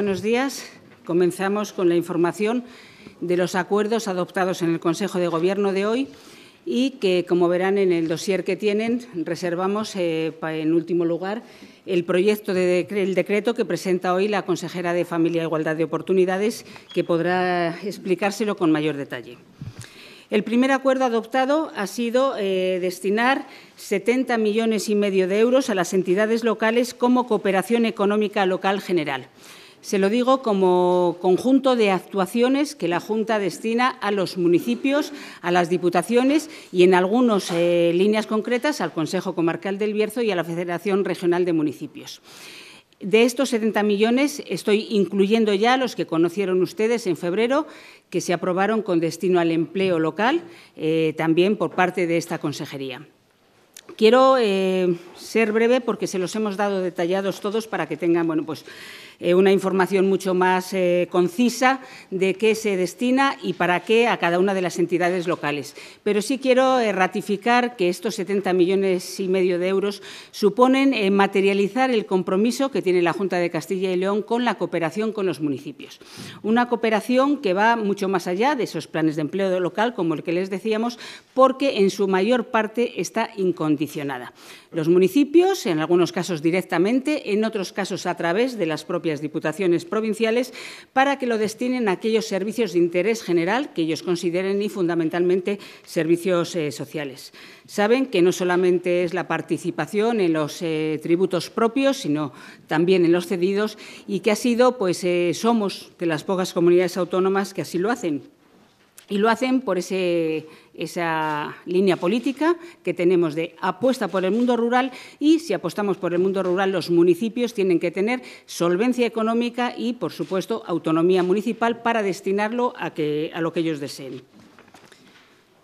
Buenos días. Comenzamos con la información de los acuerdos adoptados en el Consejo de Gobierno de hoy y que, como verán en el dossier que tienen, reservamos, eh, en último lugar, el proyecto del decreto que presenta hoy la consejera de Familia e Igualdad de Oportunidades, que podrá explicárselo con mayor detalle. El primer acuerdo adoptado ha sido eh, destinar 70 millones y medio de euros a las entidades locales como cooperación económica local general. Se lo digo como conjunto de actuaciones que la Junta destina a los municipios, a las diputaciones y en algunas eh, líneas concretas al Consejo Comarcal del Bierzo y a la Federación Regional de Municipios. De estos 70 millones estoy incluyendo ya los que conocieron ustedes en febrero, que se aprobaron con destino al empleo local, eh, también por parte de esta consejería. Quiero eh, ser breve porque se los hemos dado detallados todos para que tengan bueno, pues, eh, una información mucho más eh, concisa de qué se destina y para qué a cada una de las entidades locales. Pero sí quiero eh, ratificar que estos 70 millones y medio de euros suponen materializar el compromiso que tiene la Junta de Castilla y León con la cooperación con los municipios. Una cooperación que va mucho más allá de esos planes de empleo local, como el que les decíamos, porque en su mayor parte está incondicionada. Los municipios, en algunos casos directamente, en otros casos a través de las propias las diputaciones provinciales para que lo destinen a aquellos servicios de interés general que ellos consideren y fundamentalmente servicios eh, sociales. Saben que no solamente es la participación en los eh, tributos propios, sino también en los cedidos y que ha sido, pues eh, somos de las pocas comunidades autónomas que así lo hacen y lo hacen por ese, esa línea política que tenemos de apuesta por el mundo rural y si apostamos por el mundo rural los municipios tienen que tener solvencia económica y, por supuesto, autonomía municipal para destinarlo a, que, a lo que ellos deseen.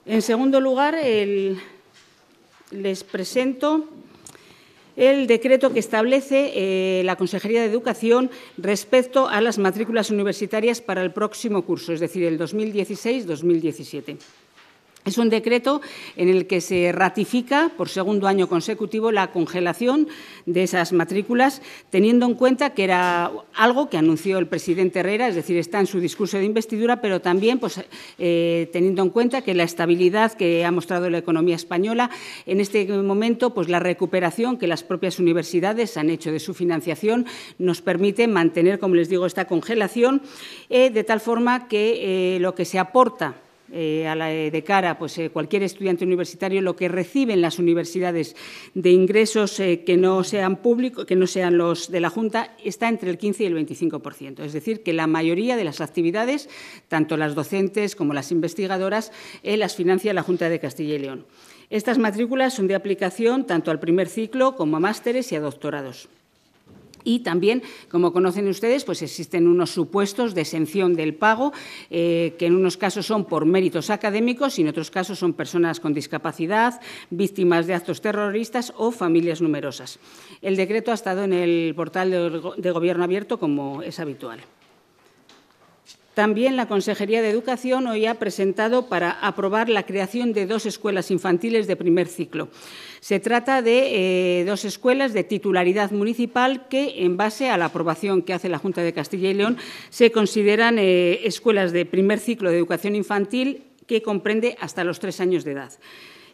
En segundo lugar, les presento el decreto que establece eh, la Consejería de Educación respecto a las matrículas universitarias para el próximo curso, es decir, el 2016-2017. Es un decreto en el que se ratifica por segundo año consecutivo la congelación de esas matrículas, teniendo en cuenta que era algo que anunció el presidente Herrera, es decir, está en su discurso de investidura, pero también pues, eh, teniendo en cuenta que la estabilidad que ha mostrado la economía española, en este momento, pues la recuperación que las propias universidades han hecho de su financiación nos permite mantener, como les digo, esta congelación, eh, de tal forma que eh, lo que se aporta eh, eh, de cara pues, eh, cualquier estudiante universitario lo que reciben las universidades de ingresos que no sean públicos, que no sean los de la Junta, está entre el 15 y el 25%. Es decir, que la mayoría de las actividades, tanto las docentes como las investigadoras, las financia la Junta de Castilla y León. Estas matrículas son de aplicación tanto al primer ciclo como a másteres y a doctorados y también, como conocen ustedes, pues existen unos supuestos de exención del pago, eh, que en unos casos son por méritos académicos y en otros casos son personas con discapacidad, víctimas de actos terroristas o familias numerosas. El decreto ha estado en el portal de Gobierno Abierto, como es habitual. También la Consejería de Educación hoy ha presentado para aprobar la creación de dos escuelas infantiles de primer ciclo. Se trata de eh, dos escuelas de titularidad municipal que, en base a la aprobación que hace la Junta de Castilla y León, se consideran eh, escuelas de primer ciclo de educación infantil que comprende hasta los tres años de edad.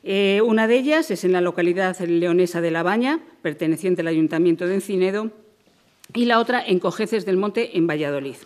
Eh, una de ellas es en la localidad leonesa de La Baña, perteneciente al Ayuntamiento de Encinedo, y la otra en Cojeces del Monte, en Valladolid.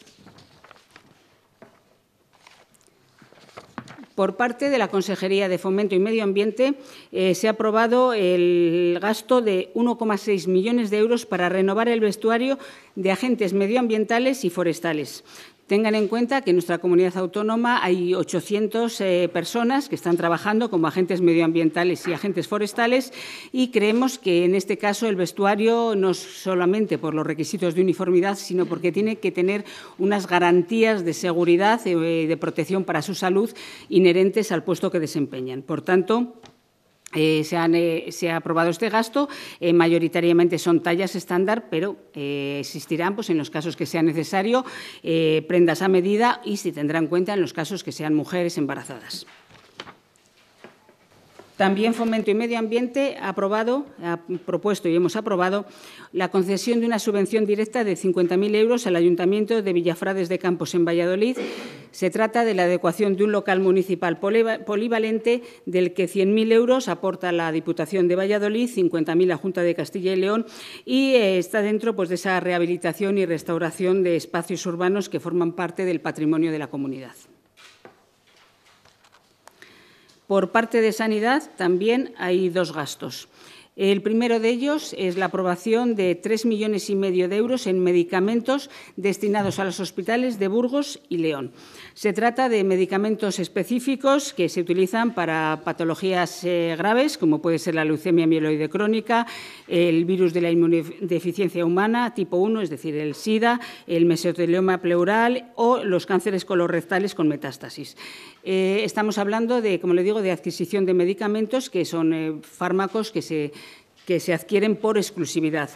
Por parte de la Consejería de Fomento y Medio Ambiente eh, se ha aprobado el gasto de 1,6 millones de euros para renovar el vestuario de agentes medioambientales y forestales. Tengan en cuenta que en nuestra comunidad autónoma hay 800 eh, personas que están trabajando como agentes medioambientales y agentes forestales y creemos que en este caso el vestuario no solamente por los requisitos de uniformidad, sino porque tiene que tener unas garantías de seguridad y eh, de protección para su salud inherentes al puesto que desempeñan. Por tanto, eh, eh, se, ha aprobado este gasto, eh, mayoritariamente son tallas estándar, pero existirán pues, en los casos que sea necesario prendas a medida y se tendrá en cuenta en los casos que sean mujeres embarazadas. También Fomento y Medio Ambiente ha aprobado, ha propuesto y hemos aprobado la concesión de una subvención directa de 50.000 euros al Ayuntamiento de Villafrades de Campos en Valladolid. Se trata de la adecuación de un local municipal polivalente del que 100.000 euros aporta la Diputación de Valladolid, 50.000 la Junta de Castilla y León y eh, está dentro pues, de esa rehabilitación y restauración de espacios urbanos que forman parte del patrimonio de la comunidad. Por parte de Sanidad también hay dos gastos. El primero de ellos es la aprobación de tres millones y medio de euros en medicamentos destinados a los hospitales de Burgos y León. Se trata de medicamentos específicos que se utilizan para patologías eh, graves, como puede ser la leucemia mieloide crónica, el virus de la inmunodeficiencia humana tipo 1, es decir, el SIDA, el mesotelioma pleural o los cánceres colorectales con metástasis. Eh, estamos hablando de, como le digo, de adquisición de medicamentos, que son eh, fármacos que se, que se adquieren por exclusividad.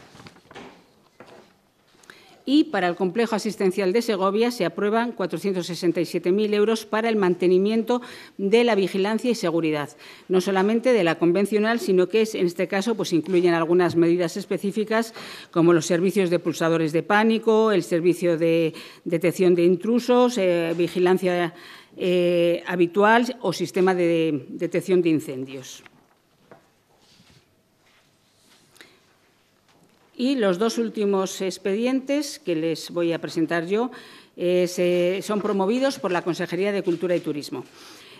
Y para el complejo asistencial de Segovia se aprueban 467.000 euros para el mantenimiento de la vigilancia y seguridad, no solamente de la convencional, sino que en este caso pues, incluyen algunas medidas específicas como los servicios de pulsadores de pánico, el servicio de detección de intrusos, eh, vigilancia eh, habitual o sistema de detección de incendios. Y los dos últimos expedientes que les voy a presentar yo eh, son promovidos por la Consejería de Cultura y Turismo.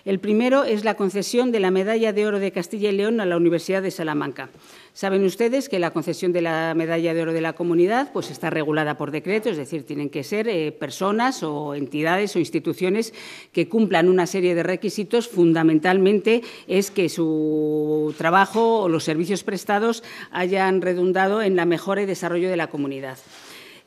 El primero es la concesión de la Medalla de Oro de Castilla y León a la Universidad de Salamanca. Saben ustedes que la concesión de la Medalla de Oro de la Comunidad pues, está regulada por decreto, es decir, tienen que ser eh, personas o entidades o instituciones que cumplan una serie de requisitos. Fundamentalmente es que su trabajo o los servicios prestados hayan redundado en la mejora y desarrollo de la comunidad.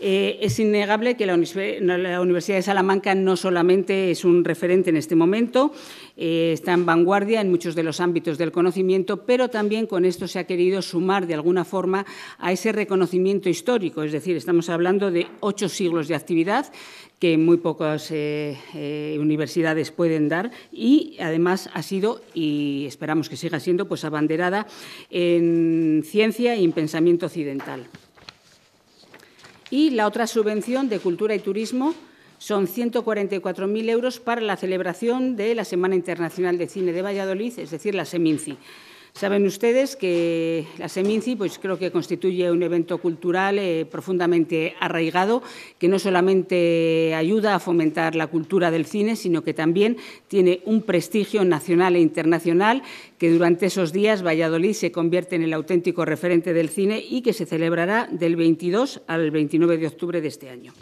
Eh, es innegable que la, Universidad de Salamanca no solamente es un referente en este momento, eh, está en vanguardia en muchos de los ámbitos del conocimiento, pero también con esto se ha querido sumar de alguna forma a ese reconocimiento histórico. Es decir, estamos hablando de ocho siglos de actividad que muy pocas eh, universidades pueden dar y además ha sido y esperamos que siga siendo pues abanderada en ciencia y en pensamiento occidental. Y la otra subvención de Cultura y Turismo son 144.000 euros para la celebración de la Semana Internacional de Cine de Valladolid, es decir, la SEMINCI. Saben ustedes que la Seminci pues, creo que constituye un evento cultural eh, profundamente arraigado que no solamente ayuda a fomentar la cultura del cine, sino que también tiene un prestigio nacional e internacional que durante esos días Valladolid se convierte en el auténtico referente del cine y que se celebrará del 22 al 29 de octubre de este año.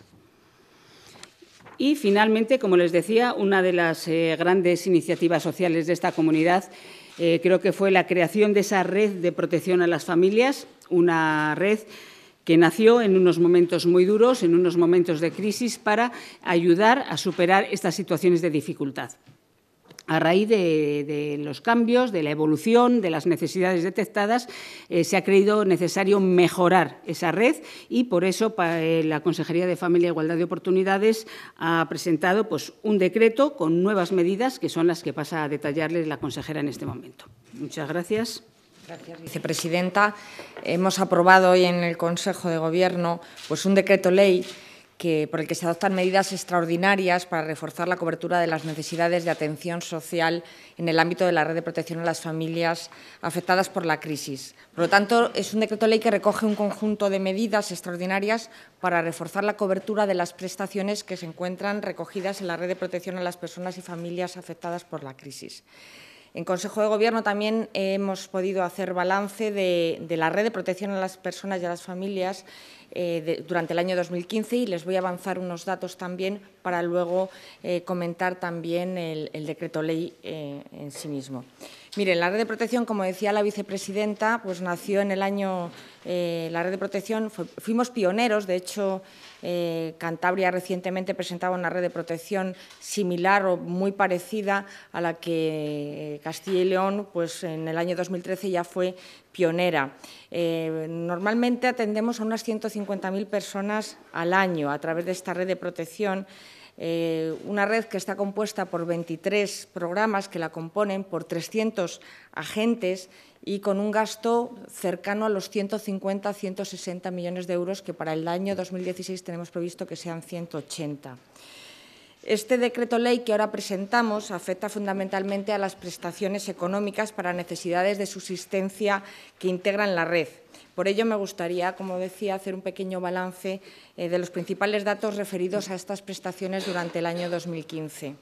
Y finalmente, como les decía, una de las eh, grandes iniciativas sociales de esta comunidad eh, creo que fue la creación de esa red de protección a las familias, una red que nació en unos momentos muy duros, en unos momentos de crisis, para ayudar a superar estas situaciones de dificultad a raíz de, los cambios, de la evolución, de las necesidades detectadas, eh, se ha creído necesario mejorar esa red y por eso eh, la Consejería de Familia e Igualdad de Oportunidades ha presentado pues, un decreto con nuevas medidas que son las que pasa a detallarles la consejera en este momento. Muchas gracias. Gracias, vicepresidenta. Hemos aprobado hoy en el Consejo de Gobierno pues, un decreto ley por el que se adoptan medidas extraordinarias para reforzar la cobertura de las necesidades de atención social en el ámbito de la red de protección a las familias afectadas por la crisis. Por lo tanto, es un decreto ley que recoge un conjunto de medidas extraordinarias para reforzar la cobertura de las prestaciones que se encuentran recogidas en la red de protección a las personas y familias afectadas por la crisis. En Consejo de Gobierno también hemos podido hacer balance de, de la red de protección a las personas y a las familias eh, durante el año 2015 y les voy a avanzar unos datos también para luego eh, comentar también el, decreto ley eh, en sí mismo. Miren, la red de protección, como decía la vicepresidenta, pues nació en el año, la red de protección, fuimos pioneros, de hecho, Cantabria recientemente presentaba una red de protección similar o muy parecida a la que Castilla y León, pues en el año 2013 ya fue pionera. Eh, normalmente atendemos a unas 150.000 personas al año a través de esta red de protección, eh, una red que está compuesta por 23 programas que la componen, por 300 agentes y con un gasto cercano a los 150-160 millones de euros, que para el año 2016 tenemos previsto que sean 180. Este decreto ley que ahora presentamos afecta fundamentalmente a las prestaciones económicas para necesidades de subsistencia que integran la red. Por ello, me gustaría, como decía, hacer un pequeño balance eh, de los principales datos referidos a estas prestaciones durante el año 2015.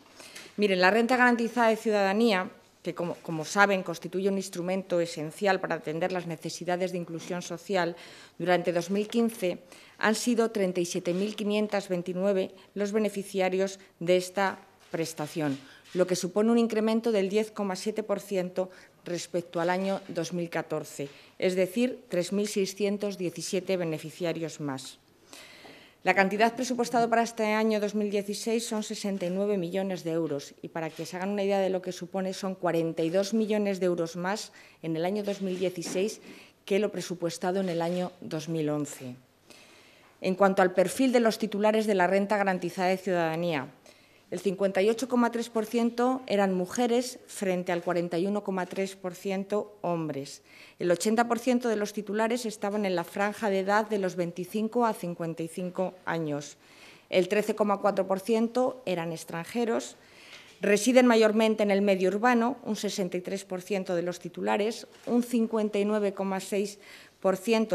Miren, la renta garantizada de ciudadanía que como, saben constituye un instrumento esencial para atender las necesidades de inclusión social, durante 2015 han sido 37.529 los beneficiarios de esta prestación, lo que supone un incremento del 10,7% respecto al año 2014, es decir, 3.617 beneficiarios más. La cantidad presupuestada para este año 2016 son 69 millones de euros y para que se hagan una idea de lo que supone son 42 millones de euros más en el año 2016 que lo presupuestado en el año 2011. En cuanto al perfil de los titulares de la renta garantizada de ciudadanía, el 58,3% eran mujeres frente al 41,3% hombres. El 80% de los titulares estaban en la franja de edad de los 25 a 55 años. El 13,4% eran extranjeros. Residen mayormente en el medio urbano, un 63% de los titulares, un 59,6%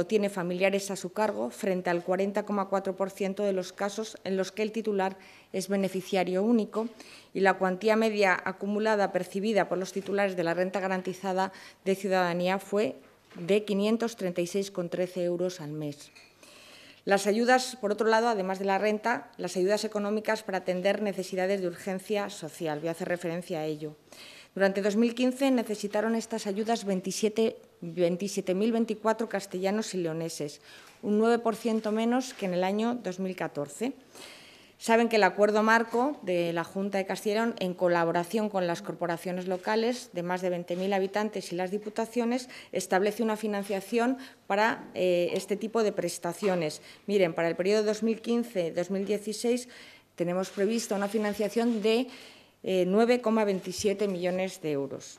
tiene familiares a su cargo, frente al 40,4% de los casos en los que el titular es beneficiario único y la cuantía media acumulada percibida por los titulares de la renta garantizada de ciudadanía fue de 536,13 euros al mes. Las ayudas, por otro lado, además de la renta, las ayudas económicas para atender necesidades de urgencia social. Voy a hacer referencia a ello. Durante 2015 necesitaron estas ayudas 27 27.024 castellanos y leoneses, un 9% menos que en el año 2014. Saben que el acuerdo marco de la Junta de Castilla en colaboración con las corporaciones locales de más de 20.000 habitantes y las diputaciones, establece una financiación para eh, este tipo de prestaciones. Miren, para el periodo 2015-2016 tenemos prevista una financiación de 9,27 eh, millones de euros.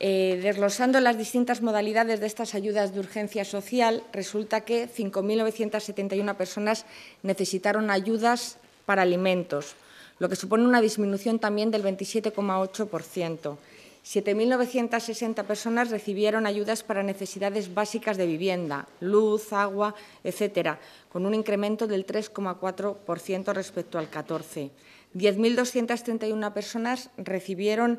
Eh, desglosando las distintas modalidades de estas ayudas de urgencia social, resulta que 5.971 personas necesitaron ayudas para alimentos, lo que supone una disminución también del 27,8%. 7.960 personas recibieron ayudas para necesidades básicas de vivienda, luz, agua, etcétera, con un incremento del 3,4% respecto al 14. 10.231 personas recibieron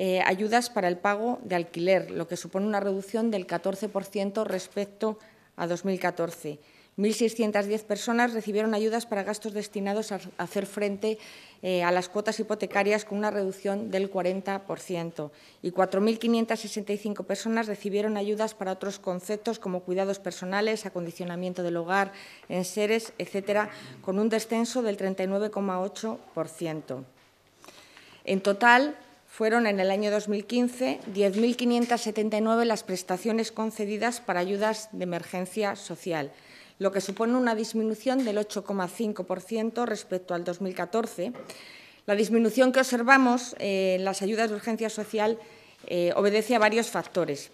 eh, ayudas para el pago de alquiler, lo que supone una reducción del 14% respecto a 2014. 1.610 personas recibieron ayudas para gastos destinados a hacer frente eh, a las cuotas hipotecarias con una reducción del 40% y 4.565 personas recibieron ayudas para otros conceptos como cuidados personales, acondicionamiento del hogar, enseres, etcétera, con un descenso del 39,8%. En total, fueron en el año 2015 10.579 las prestaciones concedidas para ayudas de emergencia social, lo que supone una disminución del 8,5% respecto al 2014. La disminución que observamos eh, en las ayudas de urgencia social eh, obedece a varios factores.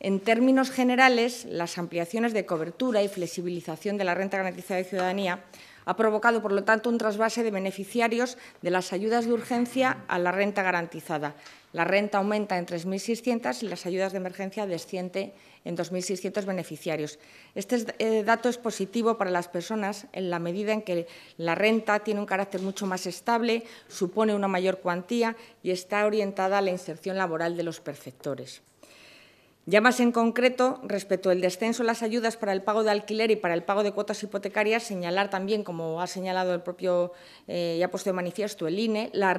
En términos generales, las ampliaciones de cobertura y flexibilización de la renta garantizada de ciudadanía ha provocado, por lo tanto, un trasvase de beneficiarios de las ayudas de urgencia a la renta garantizada. La renta aumenta en 3.600 y las ayudas de emergencia desciende en 2.600 beneficiarios. Este eh, dato es positivo para las personas en la medida en que la renta tiene un carácter mucho más estable, supone una mayor cuantía y está orientada a la inserción laboral de los perceptores. Ya más en concreto, respecto al descenso de las ayudas para el pago de alquiler y para el pago de cuotas hipotecarias, señalar también, como ha señalado el propio eh, y puesto de manifiesto el INE, la,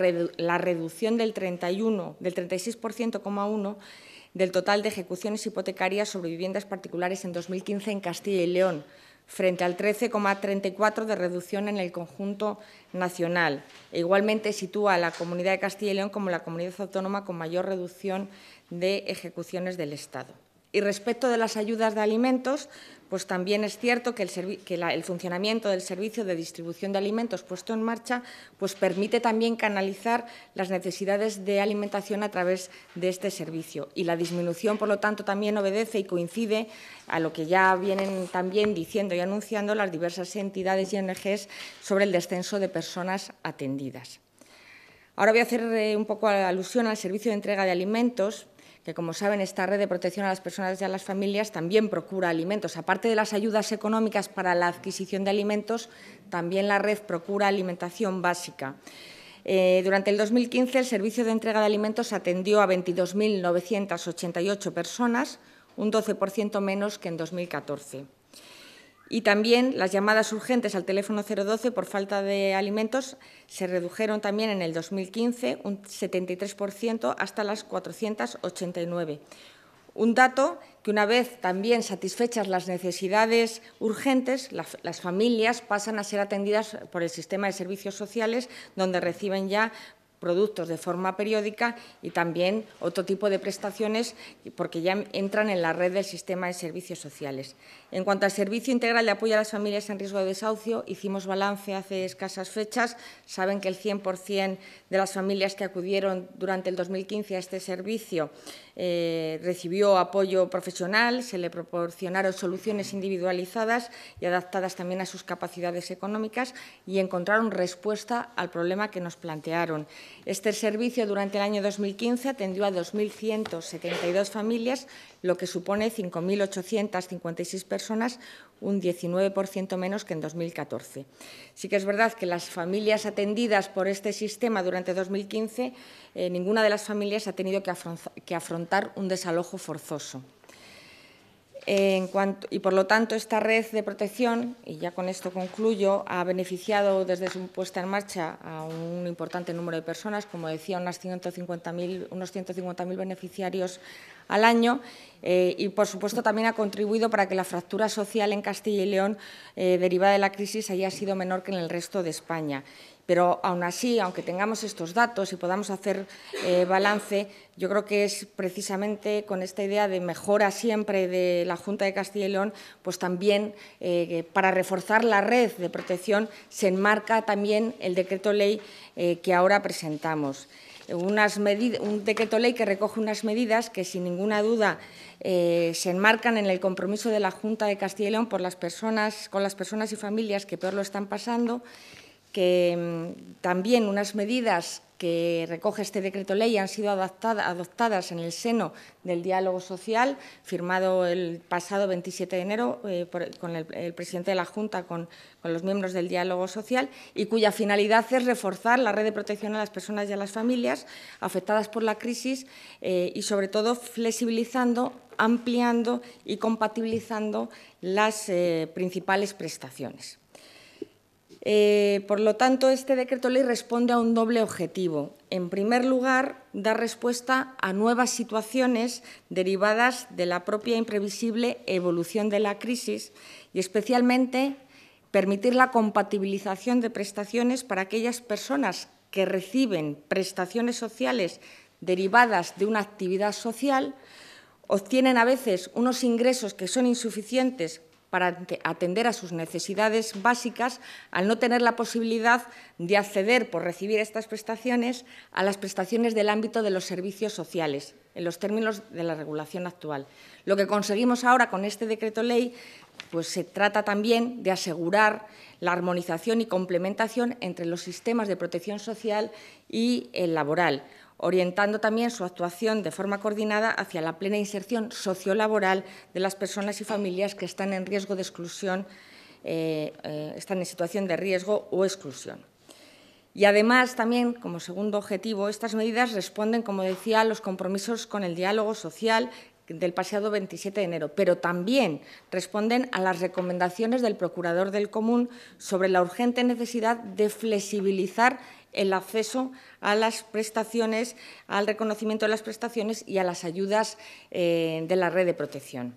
reducción del 31, del 36,1 del total de ejecuciones hipotecarias sobre viviendas particulares en 2015 en Castilla y León, frente al 13,34 de reducción en el conjunto nacional. E igualmente sitúa a la Comunidad de Castilla y León como la comunidad autónoma con mayor reducción de ejecuciones del Estado. Y respecto de las ayudas de alimentos, pues también es cierto que, el, funcionamiento del servicio de distribución de alimentos puesto en marcha pues permite también canalizar las necesidades de alimentación a través de este servicio. Y la disminución, por lo tanto, también obedece y coincide a lo que ya vienen también diciendo y anunciando las diversas entidades y ONGs sobre el descenso de personas atendidas. Ahora voy a hacer eh, un poco alusión al servicio de entrega de alimentos, que como saben esta red de protección a las personas y a las familias también procura alimentos. Aparte de las ayudas económicas para la adquisición de alimentos, también la red procura alimentación básica. Eh, durante el 2015, el servicio de entrega de alimentos atendió a 22.988 personas, un 12% menos que en 2014. Y también las llamadas urgentes al teléfono 012 por falta de alimentos se redujeron también en el 2015 un 73% hasta las 489. Un dato que una vez también satisfechas las necesidades urgentes, las familias pasan a ser atendidas por el sistema de servicios sociales, donde reciben ya productos de forma periódica y también otro tipo de prestaciones porque ya entran en la red del sistema de servicios sociales. En cuanto al servicio integral de apoyo a las familias en riesgo de desahucio, hicimos balance hace escasas fechas. Saben que el 100% de las familias que acudieron durante el 2015 a este servicio eh, recibió apoyo profesional, se le proporcionaron soluciones individualizadas y adaptadas también a sus capacidades económicas y encontraron respuesta al problema que nos plantearon. Este servicio durante el año 2015 atendió a 2.172 familias, lo que supone 5.856 personas, un 19% menos que en 2014. Sí que es verdad que las familias atendidas por este sistema durante 2015, eh, ninguna de las familias ha tenido que, afrontar un desalojo forzoso. y por lo tanto, esta red de protección, y ya con esto concluyo, ha beneficiado desde su puesta en marcha a un importante número de personas, como decía, unas unos 150.000 beneficiarios al año. Eh, y, por supuesto, también ha contribuido para que la fractura social en Castilla y León, eh, derivada de la crisis, haya sido menor que en el resto de España. Pero, aun así, aunque tengamos estos datos y podamos hacer eh, balance, yo creo que es precisamente con esta idea de mejora siempre de la Junta de Castilla y León, pues también para reforzar la red de protección se enmarca también el decreto ley que ahora presentamos un decreto ley que recoge unas medidas que sin ninguna duda eh, se enmarcan en el compromiso de la Junta de Castilla y León por las personas, con las personas y familias que peor lo están pasando que mm, también unas medidas que recoge este decreto ley han sido adoptadas en el seno del diálogo social, firmado el pasado 27 de enero eh, con el, presidente de la Junta, con, los miembros del diálogo social, y cuya finalidad es reforzar la red de protección a las personas y a las familias afectadas por la crisis eh, y, sobre todo, flexibilizando, ampliando y compatibilizando las eh, principales prestaciones. Eh, por lo tanto, este decreto ley responde a un doble objetivo. En primer lugar, dar respuesta a nuevas situaciones derivadas de la propia imprevisible evolución de la crisis y, especialmente, permitir la compatibilización de prestaciones para aquellas personas que reciben prestaciones sociales derivadas de una actividad social, obtienen a veces unos ingresos que son insuficientes para atender a sus necesidades básicas al no tener la posibilidad de acceder por recibir estas prestaciones a las prestaciones del ámbito de los servicios sociales, en los términos de la regulación actual. Lo que conseguimos ahora con este decreto ley pues se trata también de asegurar la armonización y complementación entre los sistemas de protección social y el laboral, orientando también su actuación de forma coordinada hacia la plena inserción sociolaboral de las personas y familias que están en riesgo de exclusión, eh, eh, están en situación de riesgo o exclusión. Y además, también como segundo objetivo, estas medidas responden, como decía, a los compromisos con el diálogo social del pasado 27 de enero, pero también responden a las recomendaciones del Procurador del Común sobre la urgente necesidad de flexibilizar el acceso a las prestaciones, al reconocimiento de las prestaciones y a las ayudas eh, de la red de protección.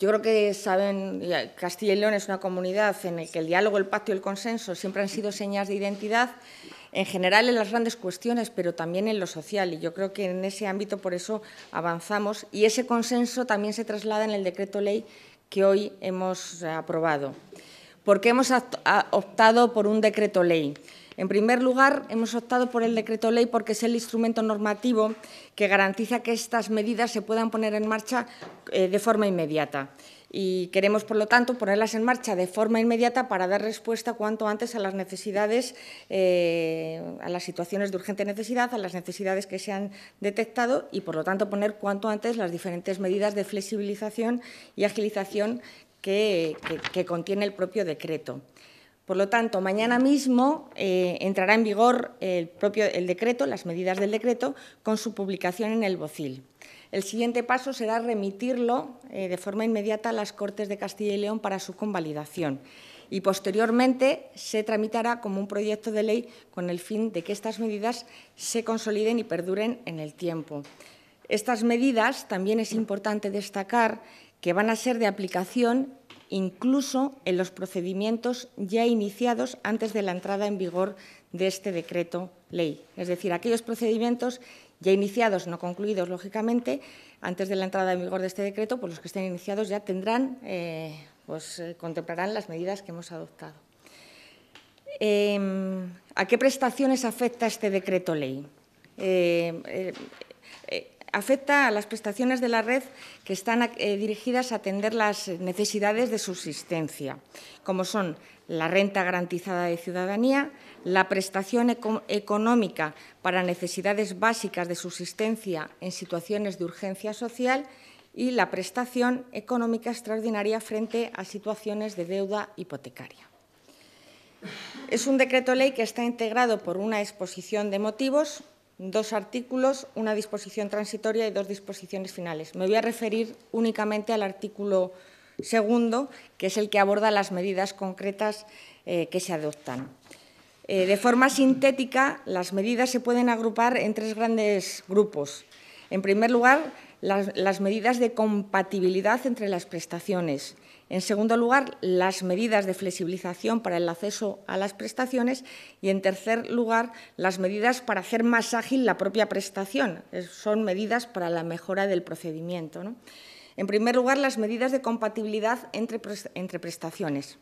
Yo creo que saben, Castilla y León es una comunidad en la que el diálogo, el pacto y el consenso siempre han sido señas de identidad, en general en las grandes cuestiones, pero también en lo social. Y yo creo que en ese ámbito por eso avanzamos. Y ese consenso también se traslada en el decreto ley que hoy hemos aprobado. ¿Por qué hemos optado por un decreto ley? En primer lugar, hemos optado por el decreto ley porque es el instrumento normativo que garantiza que estas medidas se puedan poner en marcha eh, de forma inmediata y queremos, por lo tanto, ponerlas en marcha de forma inmediata para dar respuesta cuanto antes a las necesidades, eh, a las situaciones de urgente necesidad, a las necesidades que se han detectado y, por lo tanto, poner cuanto antes las diferentes medidas de flexibilización y agilización que contiene el propio decreto. Por lo tanto, mañana mismo eh, entrará en vigor el propio el decreto, las medidas del decreto, con su publicación en el Bocil. El siguiente paso será remitirlo eh, de forma inmediata a las Cortes de Castilla y León para su convalidación y posteriormente se tramitará como un proyecto de ley con el fin de que estas medidas se consoliden y perduren en el tiempo. Estas medidas también es importante destacar que van a ser de aplicación incluso en los procedimientos ya iniciados antes de la entrada en vigor de este decreto ley. Es decir, aquellos procedimientos ya iniciados, no concluidos, lógicamente, antes de la entrada en vigor de este decreto, pues los que estén iniciados ya tendrán, eh, pues eh, contemplarán las medidas que hemos adoptado. Em, ¿A qué prestaciones afecta este decreto ley? Eh, afecta a las prestaciones de la red que están eh, dirigidas a atender las necesidades de subsistencia, como son la renta garantizada de ciudadanía, la prestación económica para necesidades básicas de subsistencia en situaciones de urgencia social y la prestación económica extraordinaria frente a situaciones de deuda hipotecaria. Es un decreto ley que está integrado por una exposición de motivos, dos artículos, una disposición transitoria y dos disposiciones finales. Me voy a referir únicamente al artículo segundo, que es el que aborda las medidas concretas eh, que se adoptan. Eh, de forma sintética, las medidas se pueden agrupar en tres grandes grupos. En primer lugar, las medidas de compatibilidad entre las prestaciones. En segundo lugar, las medidas de flexibilización para el acceso a las prestaciones. Y, en tercer lugar, las medidas para hacer más ágil la propia prestación. Son medidas para la mejora del procedimiento. En primer lugar, las medidas de compatibilidad entre prestaciones.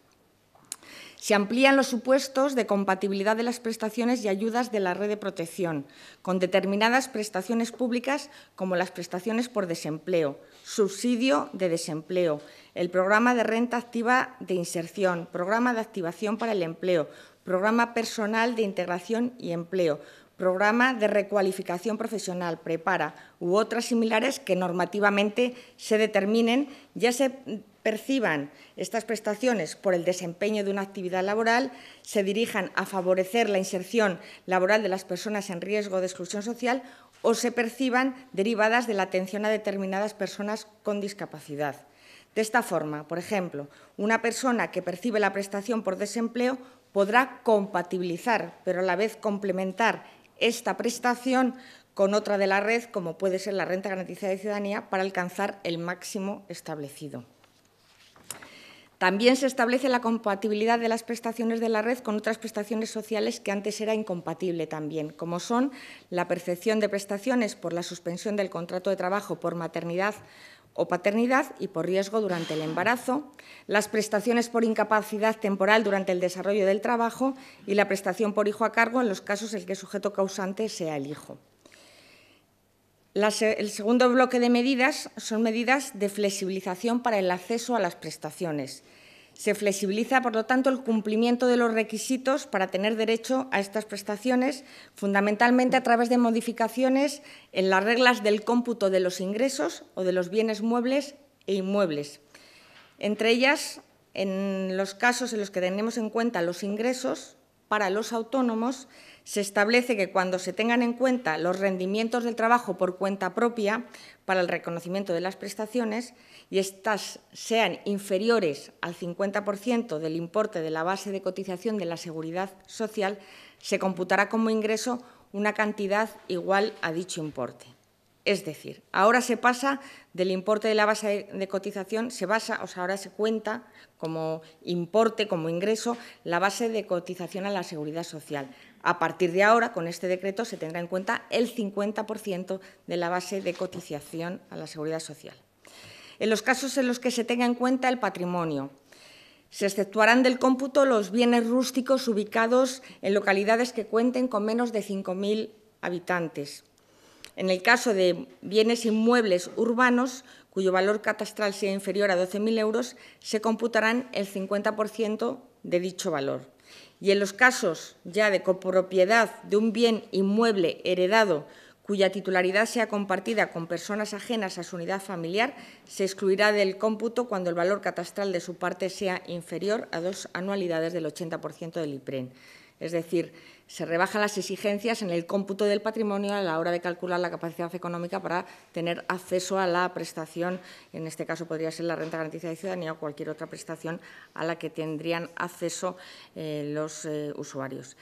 Se amplían los supuestos de compatibilidad de las prestaciones y ayudas de la red de protección con determinadas prestaciones públicas como las prestaciones por desempleo, subsidio de desempleo, el programa de renta activa de inserción, programa de activación para el empleo, programa personal de integración y empleo, programa de recualificación profesional, prepara u otras similares que normativamente se determinen, ya se perciban estas prestaciones por el desempeño de una actividad laboral se dirijan a favorecer la inserción laboral de las personas en riesgo de exclusión social o se perciban derivadas de la atención a determinadas personas con discapacidad. De esta forma, por ejemplo, una persona que percibe la prestación por desempleo podrá compatibilizar, pero a la vez complementar esta prestación con otra de la red, como puede ser la renta garantizada de ciudadanía, para alcanzar el máximo establecido. También se establece la compatibilidad de las prestaciones de la red con otras prestaciones sociales que antes era incompatible también, como son la percepción de prestaciones por la suspensión del contrato de trabajo por maternidad o paternidad y por riesgo durante el embarazo, las prestaciones por incapacidad temporal durante el desarrollo del trabajo y la prestación por hijo a cargo en los casos en que el sujeto causante sea el hijo el segundo bloque de medidas son medidas de flexibilización para el acceso a las prestaciones. Se flexibiliza, por lo tanto, el cumplimiento de los requisitos para tener derecho a estas prestaciones, fundamentalmente a través de modificaciones en las reglas del cómputo de los ingresos o de los bienes muebles e inmuebles. Entre ellas, en los casos en los que tenemos en cuenta los ingresos, para los autónomos, se establece que cuando se tengan en cuenta los rendimientos del trabajo por cuenta propia para el reconocimiento de las prestaciones y éstas sean inferiores al 50% del importe de la base de cotización de la seguridad social, se computará como ingreso una cantidad igual a dicho importe. Es decir, ahora se pasa del importe de la base de cotización, se basa, o sea, ahora se cuenta como importe, como ingreso, la base de cotización a la seguridad social. A partir de ahora, con este decreto, se tendrá en cuenta el 50% de la base de cotización a la seguridad social. En los casos en los que se tenga en cuenta el patrimonio, se exceptuarán del cómputo los bienes rústicos ubicados en localidades que cuenten con menos de 5.000 habitantes en el caso de bienes inmuebles urbanos, cuyo valor catastral sea inferior a 12.000 euros, se computarán el 50% de dicho valor. Y en los casos ya de copropiedad de un bien inmueble heredado cuya titularidad sea compartida con personas ajenas a su unidad familiar, se excluirá del cómputo cuando el valor catastral de su parte sea inferior a dos anualidades del 80% del IPREN. Es decir, se rebajan las exigencias en el cómputo del patrimonio a la hora de calcular la capacidad económica para tener acceso a la prestación, en este caso podría ser la renta garantizada de ciudadanía o cualquier otra prestación a la que tendrían acceso eh, los eh, usuarios.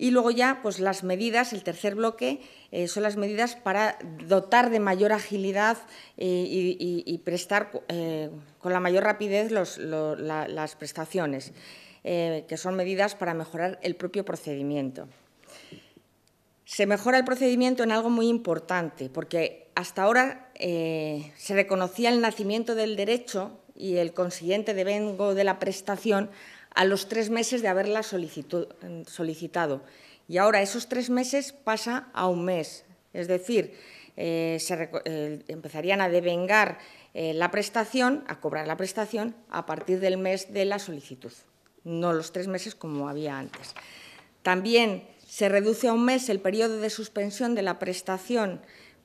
Y luego ya, pues las medidas, el tercer bloque, eh, son las medidas para dotar de mayor agilidad y, prestar con la mayor rapidez las prestaciones. Eh, que son medidas para mejorar el propio procedimiento. Se mejora el procedimiento en algo muy importante, porque hasta ahora eh, se reconocía el nacimiento del derecho y el consiguiente devengo de la prestación a los tres meses de haberla solicitado. Y ahora esos tres meses pasa a un mes. Es decir, eh, se empezarían a devengar la prestación, a cobrar la prestación, a partir del mes de la solicitud no los tres meses como había antes. También se reduce a un mes el periodo de suspensión de la prestación,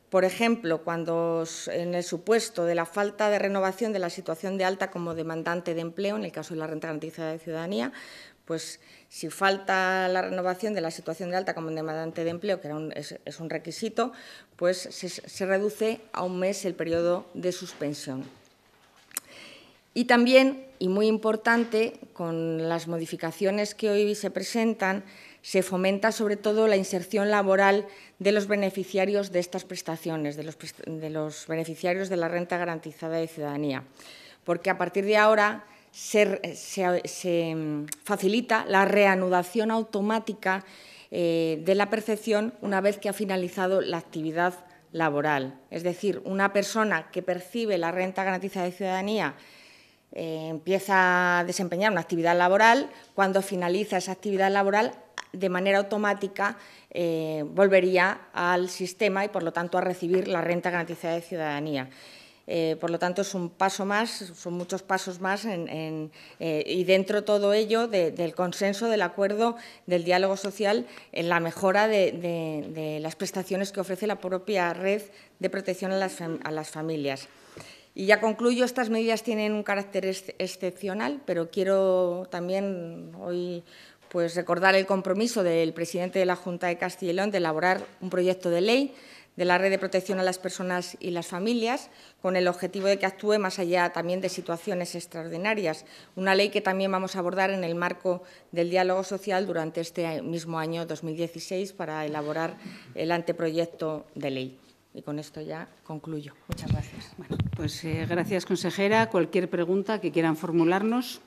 por ejemplo, cuando en el supuesto de la falta de renovación de la situación de alta como demandante de empleo, en el caso de la renta garantizada de ciudadanía, pues si falta la renovación de la situación de alta como demandante de empleo, que es, un requisito, pues se, se reduce a un mes el periodo de suspensión. Y también, y muy importante, con las modificaciones que hoy se presentan, se fomenta sobre todo la inserción laboral de los beneficiarios de estas prestaciones, de los, beneficiarios de la renta garantizada de ciudadanía, porque a partir de ahora se, facilita la reanudación automática eh, de la percepción una vez que ha finalizado la actividad laboral. Es decir, una persona que percibe la renta garantizada de ciudadanía eh, empieza a desempeñar una actividad laboral, cuando finaliza esa actividad laboral, de manera automática eh, volvería al sistema y, por lo tanto, a recibir la renta garantizada de ciudadanía. Eh, por lo tanto, es un paso más, son muchos pasos más y dentro todo ello del consenso, del acuerdo, del diálogo social, en la mejora de, las prestaciones que ofrece la propia red de protección a las familias. Y ya concluyo, estas medidas tienen un carácter excepcional, pero quiero también hoy pues, recordar el compromiso del presidente de la Junta de Castilla y León de elaborar un proyecto de ley de la Red de Protección a las Personas y las Familias, con el objetivo de que actúe más allá también de situaciones extraordinarias. Una ley que también vamos a abordar en el marco del diálogo social durante este mismo año 2016 para elaborar el anteproyecto de ley. Y con esto ya concluyo. Muchas gracias. Pues eh, gracias, consejera. Cualquier pregunta que quieran formularnos.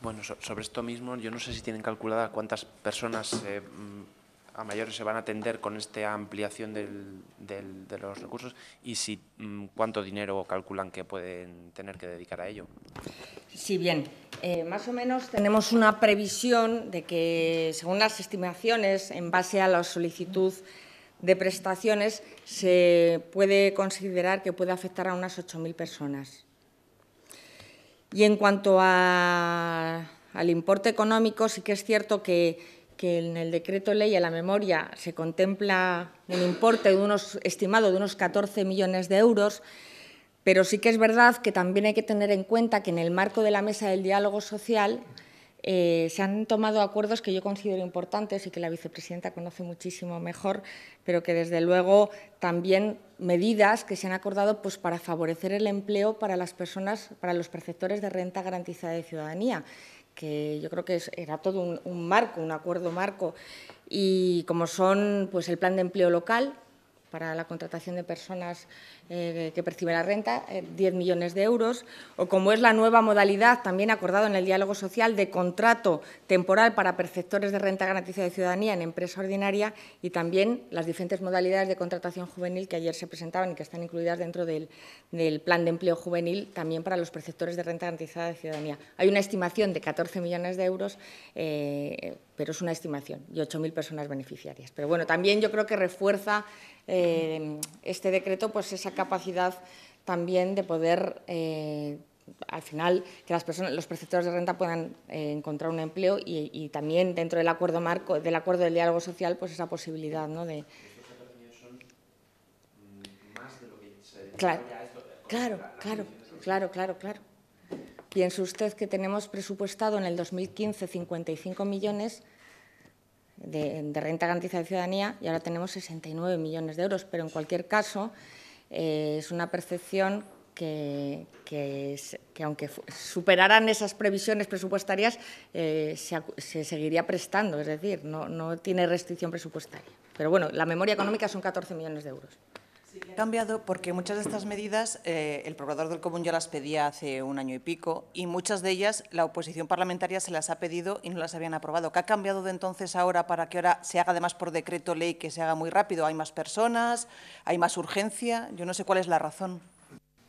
Bueno, sobre esto mismo, yo no sé si tienen calculada cuántas personas eh, mm, a mayores se van a atender con esta ampliación de los recursos y si mm, cuánto dinero calculan que pueden tener que dedicar a ello. Sí, bien. Eh, más o menos tenemos una previsión de que, según las estimaciones, en base a la solicitud de prestaciones se puede considerar que puede afectar a unas 8.000 personas. Y en cuanto al importe económico, sí que es cierto que, en el decreto ley a la memoria se contempla un importe de unos, estimado de unos 14 millones de euros, pero sí que es verdad que también hay que tener en cuenta que en el marco de la mesa del diálogo social eh, se han tomado acuerdos que yo considero importantes y que la vicepresidenta conoce muchísimo mejor, pero que desde luego también medidas que se han acordado pues, para favorecer el empleo para las personas, para los perceptores de renta garantizada de ciudadanía, que yo creo que era todo un, marco, un acuerdo marco, y como son pues, el plan de empleo local, para la contratación de personas eh, que perciben la renta, 10 eh, millones de euros, o como es la nueva modalidad, también acordado en el diálogo social, de contrato temporal para perceptores de renta garantizada de ciudadanía en empresa ordinaria y también las diferentes modalidades de contratación juvenil que ayer se presentaban y que están incluidas dentro del, plan de empleo juvenil también para los perceptores de renta garantizada de ciudadanía. Hay una estimación de 14 millones de euros, eh, pero es una estimación, y 8.000 personas beneficiarias. Pero bueno, también yo creo que refuerza eh, este decreto pues esa capacidad también de poder eh, al final que las personas, los preceptores de renta puedan eh, encontrar un empleo y, también dentro del acuerdo marco, del acuerdo del diálogo social, pues esa posibilidad ¿no? de. lo que Claro, claro, claro, claro, claro, claro. piensa usted que tenemos presupuestado en el 2015 55 millones de, renta garantizada de ciudadanía y ahora tenemos 69 millones de euros, pero en cualquier caso eh, es una percepción que, aunque superaran esas previsiones presupuestarias, eh, se, seguiría prestando, es decir, no, no tiene restricción presupuestaria. Pero bueno, la memoria económica son 14 millones de euros cambiado porque muchas de estas medidas eh, el Procurador del Común ya las pedía hace un año y pico y muchas de ellas la oposición parlamentaria se las ha pedido y no las habían aprobado. ¿Qué ha cambiado de entonces ahora para que ahora se haga además por decreto ley que se haga muy rápido? ¿Hay más personas? ¿Hay más urgencia? Yo no sé cuál es la razón.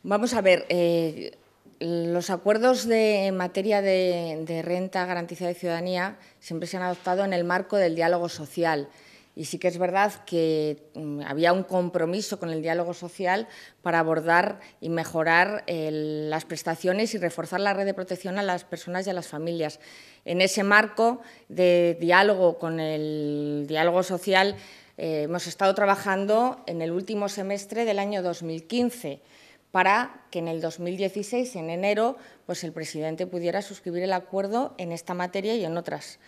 Vamos a ver, eh, los acuerdos de, en materia de, de renta garantizada de ciudadanía siempre se han adoptado en el marco del diálogo social. Y sí que es verdad que mm, había un compromiso con el diálogo social para abordar y mejorar las prestaciones y reforzar la red de protección a las personas y a las familias. En ese marco de diálogo con el diálogo social eh, hemos estado trabajando en el último semestre del año 2015 para que en el 2016, en enero, pues el presidente pudiera suscribir el acuerdo en esta materia y en otras.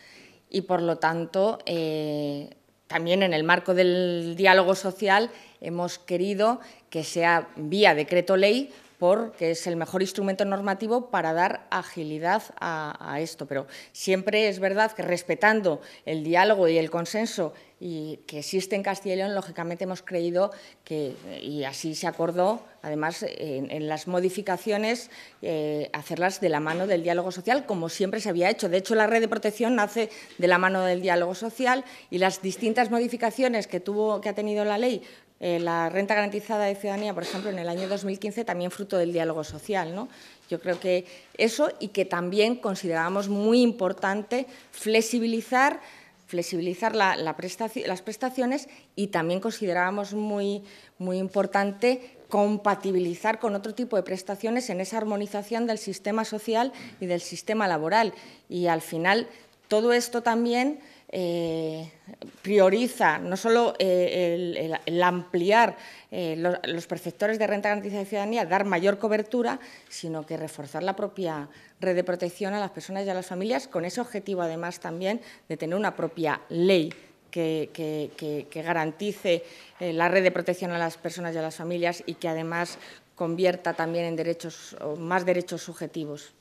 Y, por lo tanto, eh, también en el marco del diálogo social hemos querido que sea vía decreto ley porque es el mejor instrumento normativo para dar agilidad a, esto. Pero siempre es verdad que respetando el diálogo y el consenso y que existe en Castilla y León, lógicamente hemos creído que, eh, y así se acordó, además, en, las modificaciones, eh, hacerlas de la mano del diálogo social, como siempre se había hecho. De hecho, la red de protección nace de la mano del diálogo social y las distintas modificaciones que, tuvo, que ha tenido la ley eh, la renta garantizada de ciudadanía, por ejemplo, en el año 2015, también fruto del diálogo social. ¿no? Yo creo que eso y que también consideramos muy importante flexibilizar flexibilizar la, las prestaciones y también considerábamos muy, muy importante compatibilizar con otro tipo de prestaciones en esa armonización del sistema social y del sistema laboral. Y al final todo esto también eh, prioriza no solo eh, el, ampliar eh, los, los, perceptores de renta garantizada de ciudadanía, dar mayor cobertura, sino que reforzar la propia red de protección a las personas y a las familias, con ese objetivo además también de tener una propia ley que, que garantice la red de protección a las personas y a las familias y que además convierta también en derechos, más derechos subjetivos.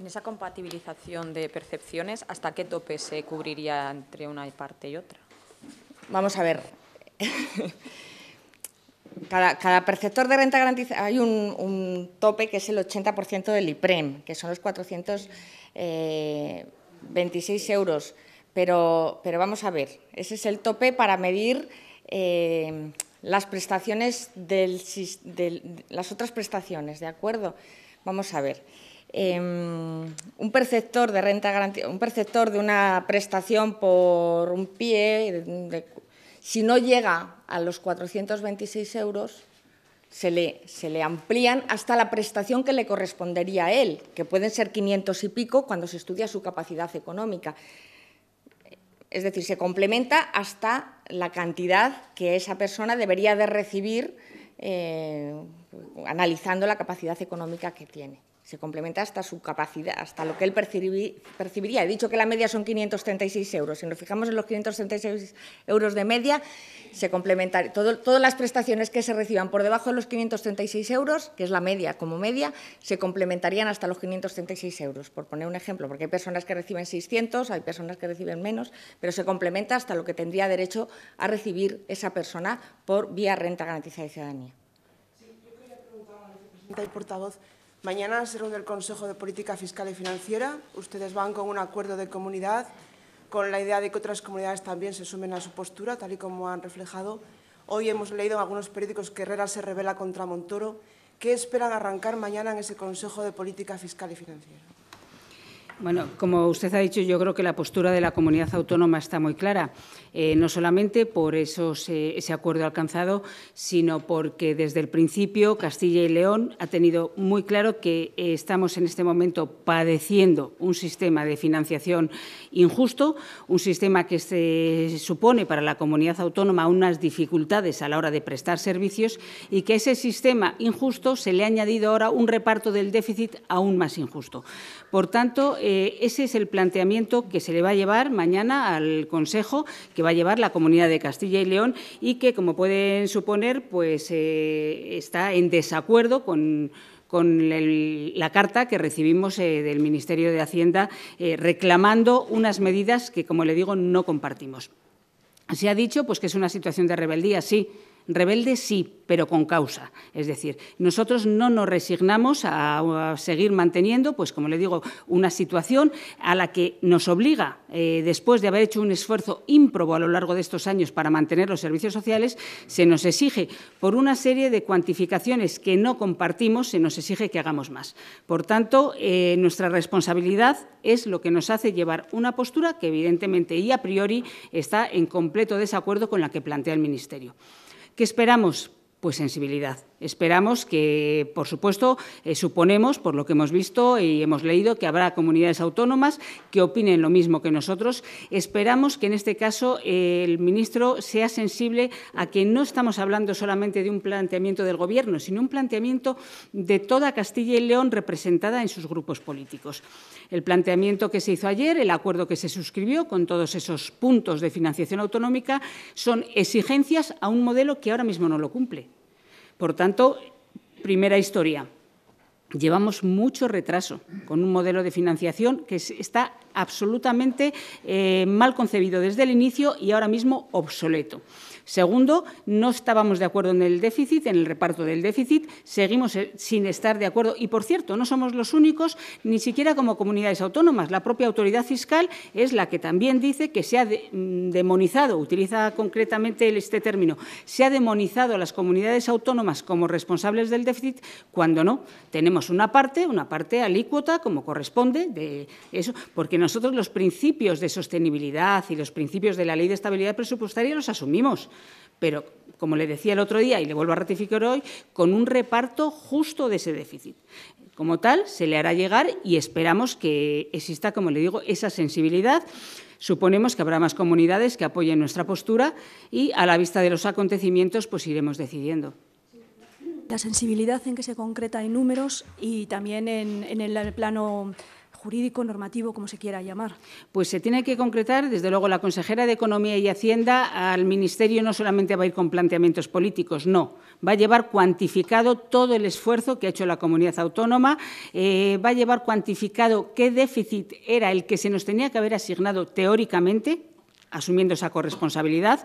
En esa compatibilización de percepciones, ¿hasta qué tope se cubriría entre una parte y otra? Vamos a ver. Cada, perceptor de renta garantizada hay un, tope que es el 80% del IPREM, que son los 426 eh, euros. Pero, vamos a ver, ese es el tope para medir eh, las prestaciones del, las otras prestaciones, ¿de acuerdo? Vamos a ver. Em, un perceptor de renta un de una prestación por un pie, si no llega a los 426 euros, se le, amplían hasta la prestación que le correspondería a él, que pueden ser 500 y pico cuando se estudia su capacidad económica. Es decir, se complementa hasta la cantidad que esa persona debería de recibir eh, analizando la capacidad económica que tiene se complementa hasta su capacidad, hasta lo que él percibiría. He dicho que la media son 536 euros. Si nos fijamos en los 536 euros de media, se todo todas las prestaciones que se reciban por debajo de los 536 euros, que es la media como media, se complementarían hasta los 536 euros, por poner un ejemplo, porque hay personas que reciben 600, hay personas que reciben menos, pero se complementa hasta lo que tendría derecho a recibir esa persona por vía renta garantizada de ciudadanía. Sí, yo quería preguntar portavoz. Mañana se reúne el Consejo de Política Fiscal y Financiera. Ustedes van con un acuerdo de comunidad, con la idea de que otras comunidades también se sumen a su postura, tal y como han reflejado. Hoy hemos leído en algunos periódicos que Herrera se revela contra Montoro. ¿Qué esperan arrancar mañana en ese Consejo de Política Fiscal y Financiera? Bueno, como usted ha dicho, yo creo que la postura de la comunidad autónoma está muy clara, eh, no solamente por eh, ese acuerdo alcanzado, sino porque desde el principio Castilla y León ha tenido muy claro que eh, estamos en este momento padeciendo un sistema de financiación injusto, un sistema que se supone para la comunidad autónoma unas dificultades a la hora de prestar servicios y que a ese sistema injusto se le ha añadido ahora un reparto del déficit aún más injusto. Por tanto, eh, ese es el planteamiento que se le va a llevar mañana al Consejo, que va a llevar la Comunidad de Castilla y León y que, como pueden suponer, pues eh, está en desacuerdo con la carta que recibimos eh, del Ministerio de Hacienda reclamando unas medidas que, como le digo, no compartimos. Se ha dicho pues, que es una situación de rebeldía, sí, Rebelde sí, pero con causa. Es decir, nosotros no nos resignamos a, seguir manteniendo, pues como le digo, una situación a la que nos obliga, eh, después de haber hecho un esfuerzo ímprobo a lo largo de estos años para mantener los servicios sociales, se nos exige, por una serie de cuantificaciones que no compartimos, se nos exige que hagamos más. Por tanto, eh, nuestra responsabilidad es lo que nos hace llevar una postura que, evidentemente y a priori, está en completo desacuerdo con la que plantea el Ministerio. ¿Qué esperamos? Pues sensibilidad. Esperamos que, por supuesto, eh, suponemos, por lo que hemos visto y hemos leído, que habrá comunidades autónomas que opinen lo mismo que nosotros. Esperamos que en este caso el ministro sea sensible a que no estamos hablando solamente de un planteamiento del Gobierno, sino un planteamiento de toda Castilla y León representada en sus grupos políticos. El planteamiento que se hizo ayer, el acuerdo que se suscribió con todos esos puntos de financiación autonómica, son exigencias a un modelo que ahora mismo no lo cumple. Por tanto, primera historia. Llevamos mucho retraso con un modelo de financiación que está absolutamente eh, mal concebido desde el inicio y ahora mismo obsoleto. Segundo, no estábamos de acuerdo en el déficit, en el reparto del déficit, seguimos eh, sin estar de acuerdo. Y, por cierto, no somos los únicos, ni siquiera como comunidades autónomas. La propia autoridad fiscal es la que también dice que se ha mm, demonizado, utiliza concretamente este término, se ha demonizado a las comunidades autónomas como responsables del déficit, cuando no. Tenemos una parte, una parte alícuota, como corresponde, de eso, porque nosotros los principios de sostenibilidad y los principios de la ley de estabilidad presupuestaria los asumimos pero como le decía el otro día y le vuelvo a ratificar hoy, con un reparto justo de ese déficit. Como tal, se le hará llegar y esperamos que exista, como le digo, esa sensibilidad. Suponemos que habrá más comunidades que apoyen nuestra postura y a la vista de los acontecimientos pues iremos decidiendo. La sensibilidad en que se concreta en números y también en, el plano jurídico, normativo, como se quiera llamar. Pues se tiene que concretar, desde luego, la consejera de Economía y Hacienda al Ministerio no solamente va a ir con planteamientos políticos, no, va a llevar cuantificado todo el esfuerzo que ha hecho la comunidad autónoma, eh, va a llevar cuantificado qué déficit era el que se nos tenía que haber asignado teóricamente, asumiendo esa corresponsabilidad,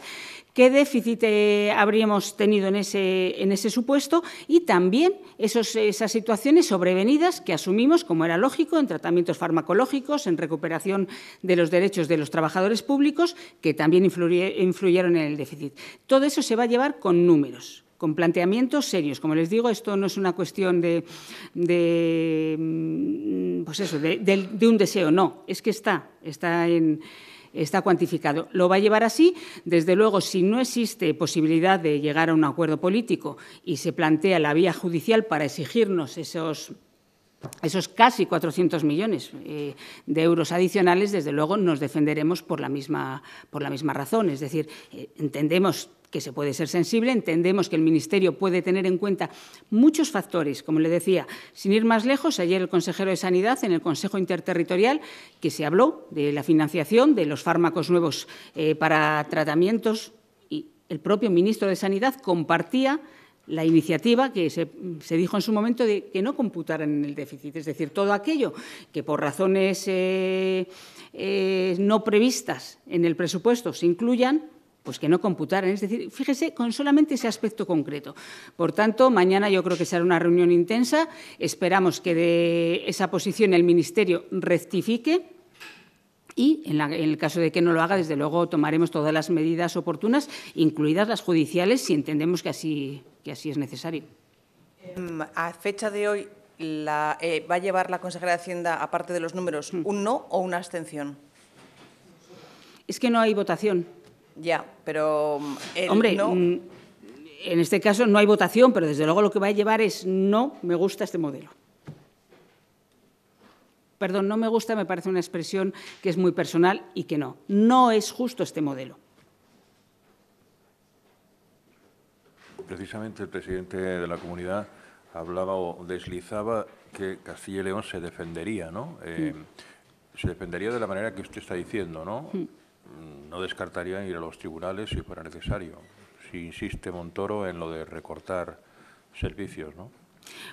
qué déficit eh, habríamos tenido en ese, en ese supuesto y también esos, esas situaciones sobrevenidas que asumimos, como era lógico, en tratamientos farmacológicos, en recuperación de los derechos de los trabajadores públicos, que también influyeron en el déficit. Todo eso se va a llevar con números, con planteamientos serios. Como les digo, esto no es una cuestión de, mm, pues de, un deseo, no, es que está, está en, está cuantificado. Lo va a llevar así, desde luego, si no existe posibilidad de llegar a un acuerdo político y se plantea la vía judicial para exigirnos esos esos casi 400 millones eh, de euros adicionales, desde luego nos defenderemos por la misma, por razón. Es decir, eh, entendemos que se puede ser sensible. Entendemos que el Ministerio puede tener en cuenta muchos factores, como le decía. Sin ir más lejos, ayer el consejero de Sanidad, en el Consejo Interterritorial, que se habló de la financiación de los fármacos nuevos eh, para tratamientos, y el propio ministro de Sanidad compartía la iniciativa que se, dijo en su momento de que no computaran en el déficit, es decir, todo aquello que por razones eh, eh, no previstas en el presupuesto se incluyan, pues que no computaran. Es decir, fíjese con solamente ese aspecto concreto. Por tanto, mañana yo creo que será una reunión intensa. Esperamos que de esa posición el Ministerio rectifique y en, el caso de que no lo haga, desde luego tomaremos todas las medidas oportunas, incluidas las judiciales, si entendemos que así, es necesario. Em, a fecha de hoy, eh, ¿va a llevar la consejera de Hacienda, aparte de los números, mm. un no o una abstención? Es que no hay votación. Ya, pero... Mm, Hombre, mm, en este caso no hay votación, pero desde luego lo que va a llevar es no me gusta este modelo. Perdón, no me gusta, me parece una expresión que es muy personal y que no. No es justo este modelo. Precisamente el presidente de la comunidad hablaba o deslizaba que Castilla y León se defendería, ¿no? Mm. Eh, se defendería de la manera que usted está diciendo, ¿no? no descartaría ir a los tribunales si fuera necesario, si insiste Montoro en lo de recortar servicios, ¿no?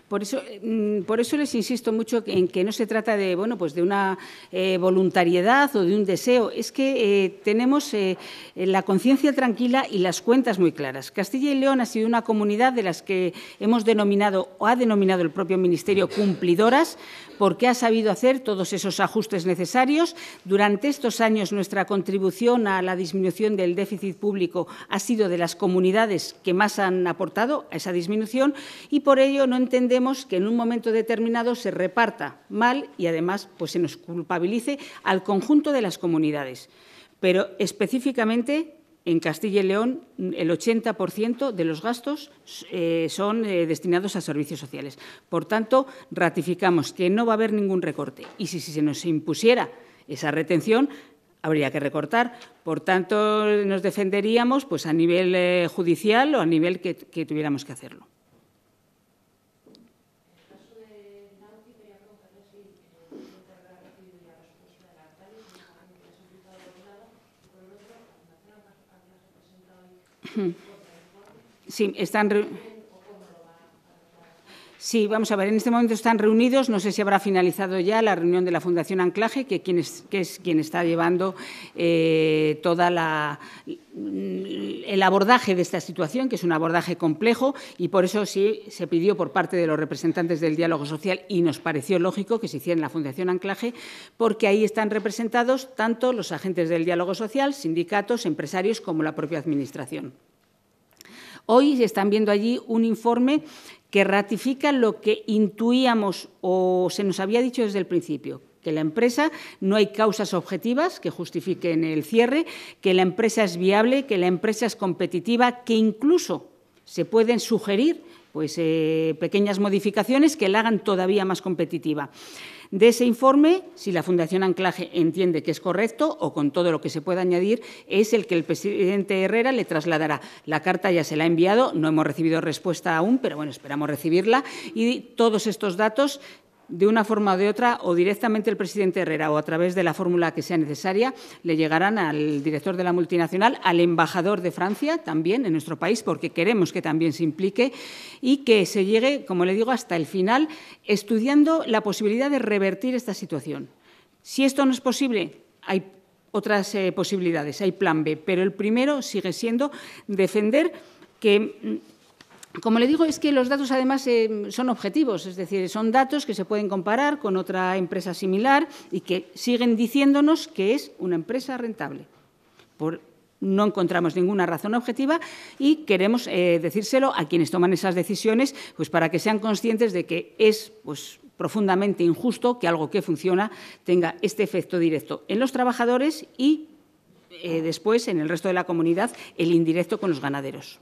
Por eso, mm, por eso les insisto mucho en que no se trata de, bueno, pues de una eh, voluntariedad o de un deseo, es que eh, tenemos eh, la conciencia tranquila y las cuentas muy claras. Castilla y León ha sido una comunidad de las que hemos denominado o ha denominado el propio Ministerio cumplidoras porque ha sabido hacer todos esos ajustes necesarios. Durante estos años nuestra contribución a la disminución del déficit público ha sido de las comunidades que más han aportado a esa disminución y por ello no entendemos que en un momento determinado se reparta mal y además pues, se nos culpabilice al conjunto de las comunidades. Pero específicamente en Castilla y León el 80% de los gastos eh, son eh, destinados a servicios sociales. Por tanto, ratificamos que no va a haber ningún recorte. Y si, se nos impusiera esa retención, habría que recortar. Por tanto, nos defenderíamos pues, a nivel eh, judicial o a nivel que tuviéramos que hacerlo. Sí, están. Sí, vamos a ver, en este momento están reunidos, no sé si habrá finalizado ya la reunión de la Fundación Anclaje, que, es, quien está llevando eh, todo el abordaje de esta situación, que es un abordaje complejo, y por eso sí se pidió por parte de los representantes del diálogo social y nos pareció lógico que se hiciera en la Fundación Anclaje, porque ahí están representados tanto los agentes del diálogo social, sindicatos, empresarios, como la propia Administración. Hoy están viendo allí un informe que ratifica lo que intuíamos o se nos había dicho desde el principio, que la empresa no hay causas objetivas que justifiquen el cierre, que la empresa es viable, que la empresa es competitiva, que incluso se pueden sugerir pues, eh, pequeñas modificaciones que la hagan todavía más competitiva. De ese informe, si la Fundación Anclaje entiende que es correcto o con todo lo que se pueda añadir, es el que el presidente Herrera le trasladará. La carta ya se la ha enviado, no hemos recibido respuesta aún, pero bueno, esperamos recibirla. Y todos estos datos de una forma o de otra, o directamente el presidente Herrera o a través de la fórmula que sea necesaria, le llegarán al director de la multinacional, al embajador de Francia también en nuestro país, porque queremos que también se implique y que se llegue, como le digo, hasta el final, estudiando la posibilidad de revertir esta situación. Si esto no es posible, hay otras eh, posibilidades, hay plan B, pero el primero sigue siendo defender que mm, como le digo, es que los datos además eh, son objetivos, es decir, son datos que se pueden comparar con otra empresa similar y que siguen diciéndonos que es una empresa rentable. no encontramos ninguna razón objetiva y queremos eh, decírselo a quienes toman esas decisiones, pues para que sean conscientes de que es pues, profundamente injusto que algo que funciona tenga este efecto directo en los trabajadores y eh, después en el resto de la comunidad el indirecto con los ganaderos.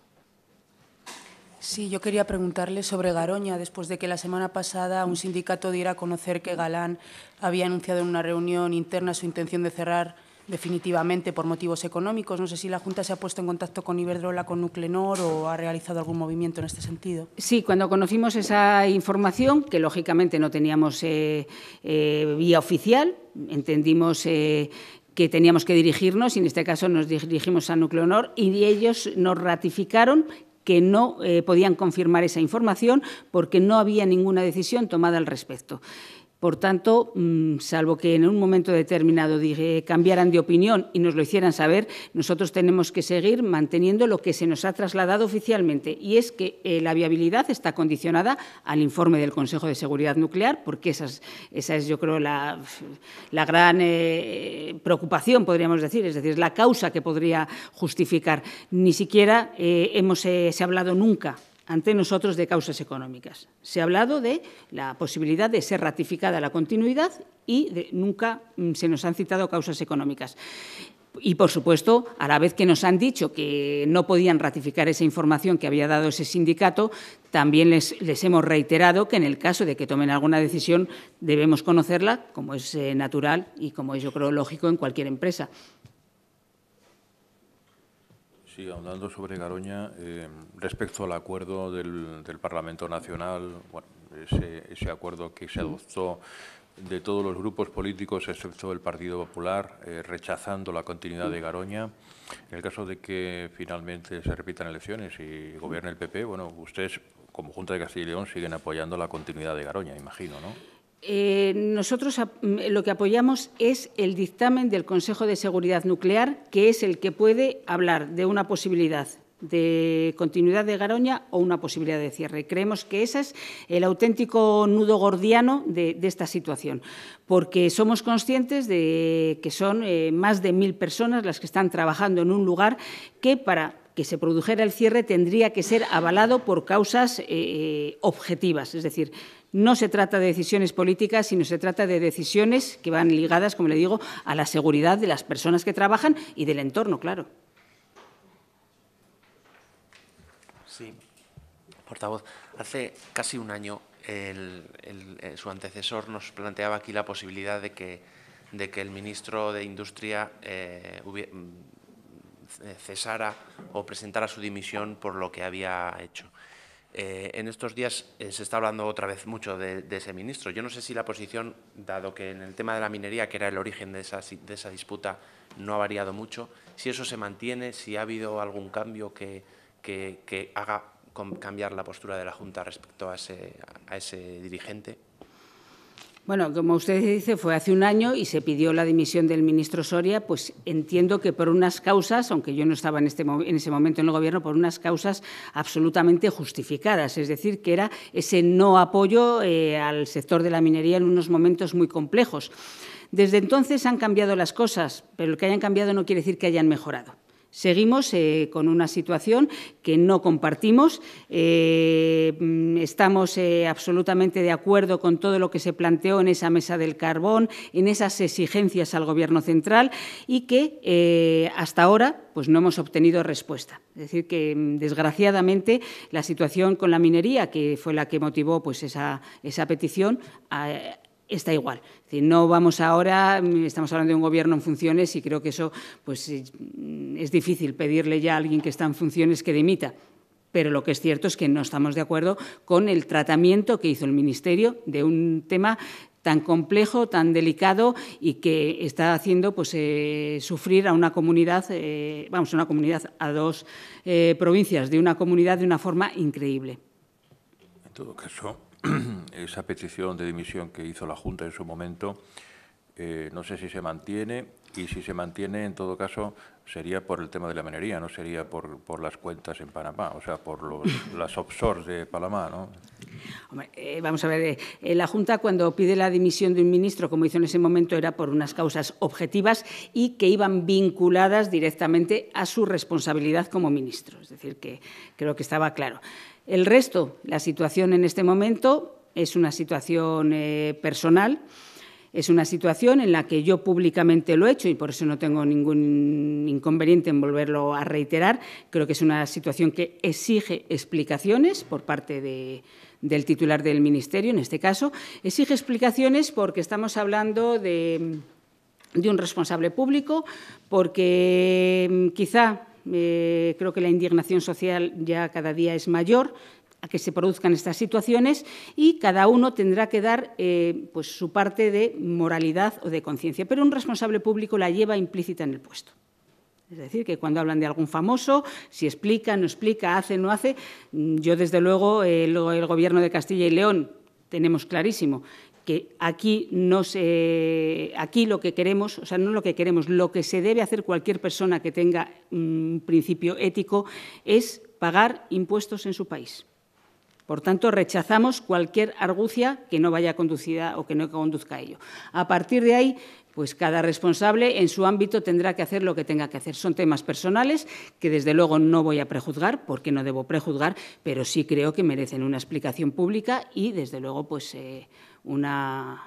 Sí, yo quería preguntarle sobre Garoña, después de que la semana pasada un sindicato diera a conocer que Galán había anunciado en una reunión interna su intención de cerrar definitivamente por motivos económicos. No sé si la Junta se ha puesto en contacto con Iberdrola, con Nucleonor o ha realizado algún movimiento en este sentido. Sí, cuando conocimos esa información, que lógicamente no teníamos eh, eh, vía oficial, entendimos eh, que teníamos que dirigirnos y en este caso nos dirigimos a Nucleonor y ellos nos ratificaron que no eh, podían confirmar esa información porque no había ninguna decisión tomada al respecto. Por tanto, mm, salvo que en un momento determinado eh, cambiaran de opinión y nos lo hicieran saber, nosotros tenemos que seguir manteniendo lo que se nos ha trasladado oficialmente, y es que eh, la viabilidad está condicionada al informe del Consejo de Seguridad Nuclear, porque esa es, yo creo, la, gran eh, preocupación, podríamos decir, es decir, la causa que podría justificar. Ni siquiera hemos se ha hablado nunca ante nosotros de causas económicas. Se ha hablado de la posibilidad de ser ratificada la continuidad y nunca mm, se nos han citado causas económicas. Y, por supuesto, a la vez que nos han dicho que no podían ratificar esa información que había dado ese sindicato, también les, hemos reiterado que en el caso de que tomen alguna decisión debemos conocerla, como es eh, natural y como es, yo creo, lógico en cualquier empresa. Sí, hablando sobre Garoña, eh, respecto al acuerdo del, Parlamento Nacional, ese, acuerdo que se adoptó de todos los grupos políticos, excepto el Partido Popular, eh, rechazando la continuidad de Garoña. En el caso de que finalmente se repitan elecciones y gobierne el PP, bueno, ustedes, como Junta de Castilla y León, siguen apoyando la continuidad de Garoña, imagino, ¿no? Eh, nosotros mm, eh, lo que apoyamos es el dictamen del Consejo de Seguridad Nuclear, que es el que puede hablar de una posibilidad de continuidad de Garoña o una posibilidad de cierre. Creemos que ese es el auténtico nudo gordiano de, esta situación, porque somos conscientes de que son eh, más de mil personas las que están trabajando en un lugar que para que se produjera el cierre tendría que ser avalado por causas eh, objetivas. Es decir, no se trata de decisiones políticas, sino se trata de decisiones que van ligadas, como le digo, a la seguridad de las personas que trabajan y del entorno, claro. Sí, portavoz. Hace casi un año eh, su antecesor nos planteaba aquí la posibilidad de que, de que el ministro de Industria eh, hubiera eh, cesara o presentara su dimisión por lo que había hecho. Eh, en estos días eh, se está hablando otra vez mucho de, ese ministro. Yo no sé si la posición, dado que en el tema de la minería, que era el origen de esa, disputa, no ha variado mucho, si eso se mantiene, si ha habido algún cambio que, haga cambiar la postura de la Junta respecto a ese dirigente. Bueno, como usted dice, fue hace un año y se pidió la dimisión del ministro Soria, pues entiendo que por unas causas, aunque yo no estaba en, este, en ese momento en el Gobierno, por unas causas absolutamente justificadas, es decir, que era ese no apoyo eh, al sector de la minería en unos momentos muy complejos. Desde entonces han cambiado las cosas, pero el que hayan cambiado no quiere decir que hayan mejorado. Seguimos eh, con una situación que no compartimos. Eh, mm, estamos eh, absolutamente de acuerdo con todo lo que se planteó en esa mesa del carbón, en esas exigencias al Gobierno central y que hasta ahora pues, no hemos obtenido respuesta. Es decir, que mm, desgraciadamente la situación con la minería, que fue la que motivó pues, esa, petición, está igual. no vamos ahora, mm, estamos hablando de un gobierno en funciones y creo que eso pues, mm, es difícil pedirle ya a alguien que está en funciones que dimita. Pero lo que es cierto es que no estamos de acuerdo con el tratamiento que hizo el Ministerio de un tema tan complejo, tan delicado y que está haciendo pues, eh, sufrir a una comunidad, eh, vamos, a una comunidad, a dos eh, provincias de una comunidad de una forma increíble. En todo caso, esa petición de dimisión que hizo la Junta en su momento, eh, no sé si se mantiene y si se mantiene, en todo caso, sería por el tema de la minería, no sería por, por las cuentas en Panamá, o sea, por las offshore de Panamá, ¿no? Eh, vamos a ver, eh, la Junta cuando pide la dimisión de un ministro, como hizo en ese momento, era por unas causas objetivas y que iban vinculadas directamente a su responsabilidad como ministro. Es decir, que creo que estaba claro. El resto, la situación en este momento es una situación eh, personal, es una situación en la que yo públicamente lo he hecho y por eso no tengo ningún inconveniente en volverlo a reiterar. Creo que es una situación que exige explicaciones por parte del titular del Ministerio, en este caso. Exige explicaciones porque estamos hablando de un responsable público, porque mm, quizá eh, creo que la indignación social ya cada día es mayor a que se produzcan estas situaciones y cada uno tendrá que dar eh, pues, su parte de moralidad o de conciencia. Pero un responsable público la lleva implícita en el puesto. Es decir, que cuando hablan de algún famoso, si explica, no explica, hace, no hace, mm, yo desde luego, eh, el Gobierno de Castilla y León tenemos clarísimo aquí, no aquí lo que queremos, o sea, no lo que queremos, lo que se debe hacer cualquier persona que tenga un principio ético es pagar impuestos en su país. Por tanto, rechazamos cualquier argucia que no vaya conducida o que no conduzca a ello. A partir de ahí, pues cada responsable en su ámbito tendrá que hacer lo que tenga que hacer. Son temas personales que desde luego no voy a prejuzgar, porque no debo prejuzgar, pero sí creo que merecen una explicación pública y desde luego pues eh, una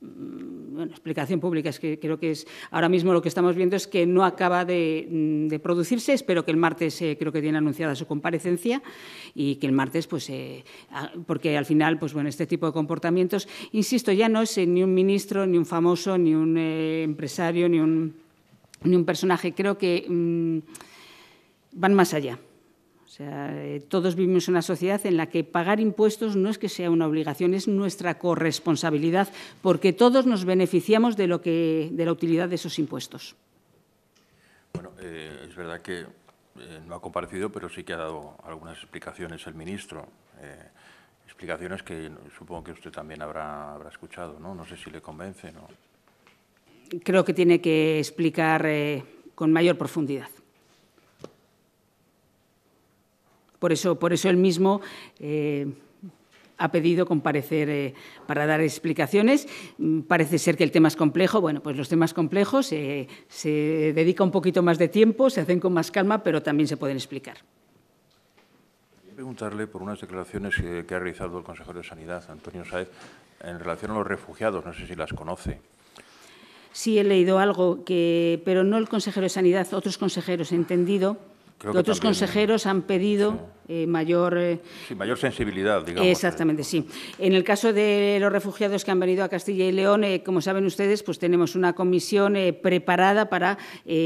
mm, explicación pública, es que creo que es ahora mismo lo que estamos viendo es que no acaba de, mm, producirse. Espero que el martes eh, creo que tiene anunciada su comparecencia y que el martes, pues, eh, porque al final, pues bueno, este tipo de comportamientos, insisto, ya no es eh, ni un ministro, ni un famoso, ni un empresario, ni un, ni un personaje. Creo que mm, van más allá. O sea, eh, todos vivimos en una sociedad en la que pagar impuestos no es que sea una obligación, es nuestra corresponsabilidad, porque todos nos beneficiamos de, lo que, de la utilidad de esos impuestos. Bueno, eh, es verdad que eh, no ha comparecido, pero sí que ha dado algunas explicaciones el ministro. explicaciones que supongo que usted también habrá, habrá escuchado, ¿no? No sé si le convence. ¿no? Creo que tiene que explicar con mayor profundidad. Por eso, por eso él mismo eh, ha pedido comparecer eh, para dar explicaciones. Mm, parece ser que el tema es complejo. Bueno, pues los temas complejos eh, se dedica un poquito más de tiempo, se hacen con más calma, pero también se pueden explicar. Preguntarle por unas declaraciones que ha realizado el consejero de Sanidad, Antonio Saez, en relación a los refugiados. No sé si las conoce. Sí, he leído algo, que, pero no el consejero de Sanidad, otros consejeros he entendido otros consejeros han pedido eh, mayor... Eh, mayor sensibilidad, digamos. Eh. Exactamente, sí. En el caso de los refugiados que han venido a Castilla y León, como saben ustedes, pues tenemos una comisión preparada para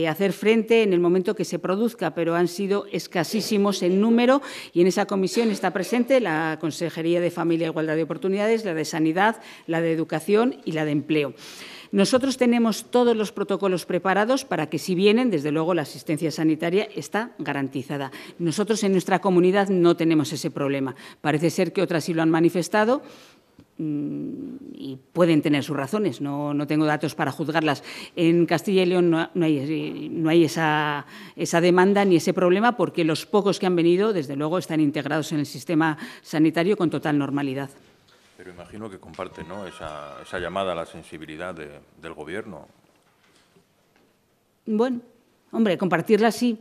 hacer frente en el momento que se produzca, pero han sido escasísimos en número y en esa comisión está presente la Consejería de Familia e Igualdad de Oportunidades, la de Sanidad, la de Educación y la de Empleo. Nosotros tenemos todos los protocolos preparados para que si vienen, desde luego, la asistencia sanitaria está garantizada. Nosotros en nuestra comunidad no tenemos ese problema. Parece ser que otras sí lo han manifestado mm, y pueden tener sus razones, no, tengo datos para juzgarlas. En Castilla y León no, hay, esa, demanda ni ese problema porque los pocos que han venido, desde luego, están integrados en el sistema sanitario con total normalidad. Pero imagino que comparte ¿no? esa, llamada a la sensibilidad del Gobierno. Bueno, hombre, compartirla sí,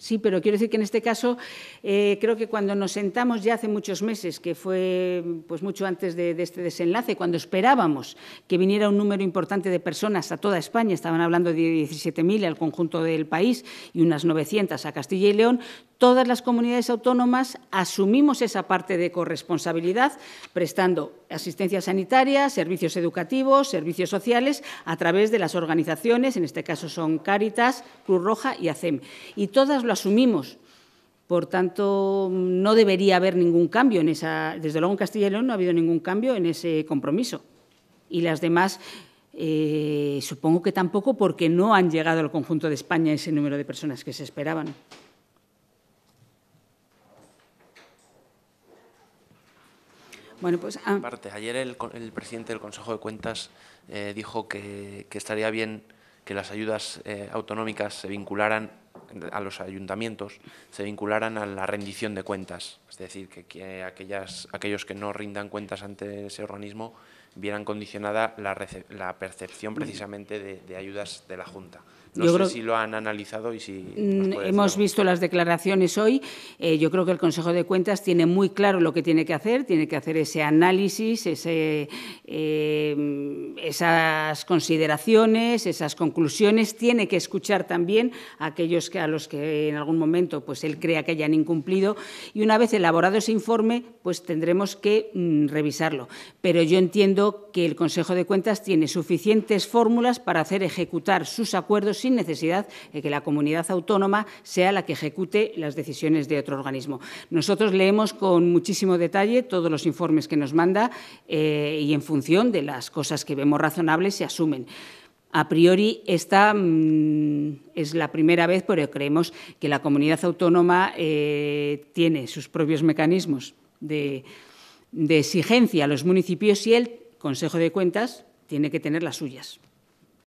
Sí, pero quiero decir que en este caso eh, creo que cuando nos sentamos ya hace muchos meses, que fue pues mucho antes de, de, este desenlace, cuando esperábamos que viniera un número importante de personas a toda España, estaban hablando de 17.000 al conjunto del país y unas 900 a Castilla y León, todas las comunidades autónomas asumimos esa parte de corresponsabilidad, prestando asistencia sanitaria, servicios educativos, servicios sociales, a través de las organizaciones, en este caso son Cáritas, Cruz Roja y ACEM. Y todas lo asumimos. Por tanto, no debería haber ningún cambio en esa. Desde luego en Castilla y León no ha habido ningún cambio en ese compromiso. Y las demás, eh, supongo que tampoco, porque no han llegado al conjunto de España ese número de personas que se esperaban. Bueno, pues, ah. ayer el, presidente del Consejo de Cuentas eh, dijo que, estaría bien que las ayudas eh, autonómicas se vincularan a los ayuntamientos, se vincularan a la rendición de cuentas. Es decir, que, aquellas, aquellos que no rindan cuentas ante ese organismo vieran condicionada la, percepción precisamente de ayudas de la Junta. No sé si lo han analizado y si. Mm, hemos visto las declaraciones hoy. Eh, yo creo que el Consejo de Cuentas tiene muy claro lo que tiene que hacer. Tiene que hacer ese análisis, eh, esas consideraciones, esas conclusiones. Tiene que escuchar también a aquellos a los que en algún momento pues, él crea que hayan incumplido. Y una vez elaborado ese informe, pues tendremos que mm, revisarlo. Pero yo entiendo que el Consejo de Cuentas tiene suficientes fórmulas para hacer ejecutar sus acuerdos sin necesidad de que la comunidad autónoma sea la que ejecute las decisiones de otro organismo. Nosotros leemos con muchísimo detalle todos los informes que nos manda eh, y en función de las cosas que vemos razonables se asumen. A priori, esta mm, es la primera vez, pero creemos que la comunidad autónoma eh, tiene sus propios mecanismos de, de exigencia a los municipios y el Consejo de Cuentas tiene que tener las suyas.